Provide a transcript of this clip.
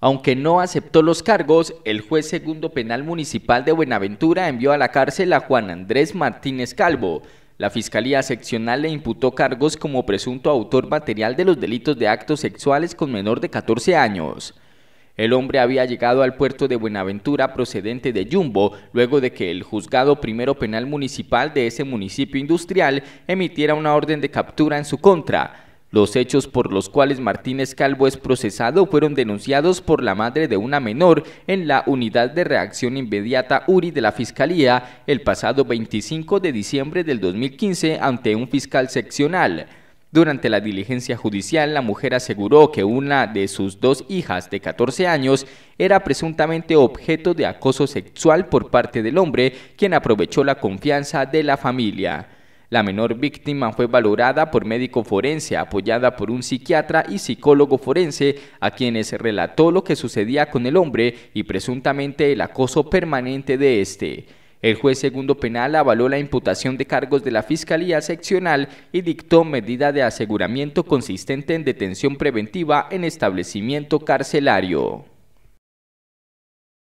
Aunque no aceptó los cargos, el juez segundo penal municipal de Buenaventura envió a la cárcel a Juan Andrés Martínez Calvo. La Fiscalía Seccional le imputó cargos como presunto autor material de los delitos de actos sexuales con menor de 14 años. El hombre había llegado al puerto de Buenaventura procedente de Yumbo, luego de que el juzgado primero penal municipal de ese municipio industrial emitiera una orden de captura en su contra. Los hechos por los cuales Martínez Calvo es procesado fueron denunciados por la madre de una menor en la unidad de reacción inmediata URI de la Fiscalía el pasado 25 de diciembre del 2015 ante un fiscal seccional. Durante la diligencia judicial, la mujer aseguró que una de sus dos hijas de 14 años era presuntamente objeto de acoso sexual por parte del hombre, quien aprovechó la confianza de la familia. La menor víctima fue valorada por médico forense, apoyada por un psiquiatra y psicólogo forense, a quienes relató lo que sucedía con el hombre y presuntamente el acoso permanente de este. El juez segundo penal avaló la imputación de cargos de la Fiscalía Seccional y dictó medida de aseguramiento consistente en detención preventiva en establecimiento carcelario.